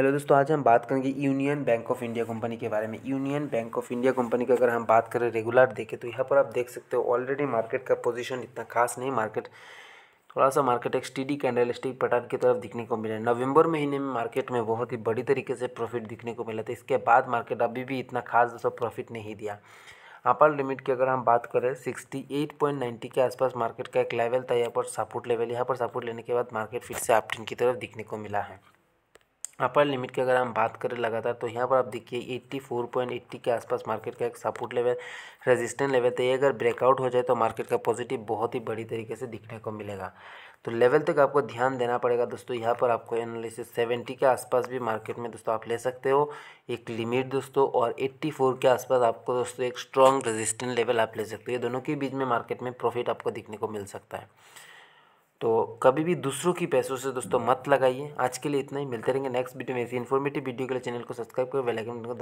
hello दोस्तों आज हम बात करेंगे Union Bank of India company के बारे में Union Bank of India company का अगर हम बात करें रेगुलर देखें तो यहाँ पर आप देख सकते हो ऑलरेडी मार्केट का पोजीशन इतना खास नहीं मार्केट थोड़ा सा मार्केट एक स्टीडी कैंडल स्टिक पैटर्न की तरफ दिखने को मिला नवंबर महीने में मार्केट में बहुत ही बड़ी तरीके से प्रॉफिट दिखने को मिला था इसके बाद मार्केट अभी भी इतना खास दोस्तों प्रॉफिट नहीं दिया अपर लिमिट की अगर हम बात करें सिक्सटी एट पॉइंट नाइन्टी के आसपास मार्केट का एक लेवल था यहाँ पर सपोर्ट लेवल यहाँ पर सपोर्ट लेने के बाद मार्केट फिर से आपटिन की तरफ दिखने को मिला है अपर लिमिट की अगर हम बात करें लगातार तो यहाँ पर आप देखिए एट्टी फोर पॉइंट एट्टी के आसपास मार्केट का एक सपोर्ट लेवल रेजिस्टेंट लेवल तो ये अगर ब्रेकआउट हो जाए तो मार्केट का पॉजिटिव बहुत ही बड़ी तरीके से दिखने को मिलेगा तो लेवल तक आपको ध्यान देना पड़ेगा दोस्तों यहाँ पर आपको एनालिसिस सेवेंटी के आसपास भी मार्केट में दोस्तों आप ले सकते हो एक लिमिट दोस्तों और फोर के आसपास आपको दोस्तों एक स्ट्रॉन्ग रेजिस्टेंट लेवल आप ले सकते हो दोनों के बीच में मार्केट में प्रॉफिट आपको दिखने को मिल सकता है तो कभी भी दूसरों की पैसों से दोस्तों मत लगाइए आज के लिए इतना ही मिलते रहेंगे नेक्स्ट वीडियो में ऐसी इन्फॉर्मेटिव वीडियो के लिए चैनल को सब्सक्राइब करें बेल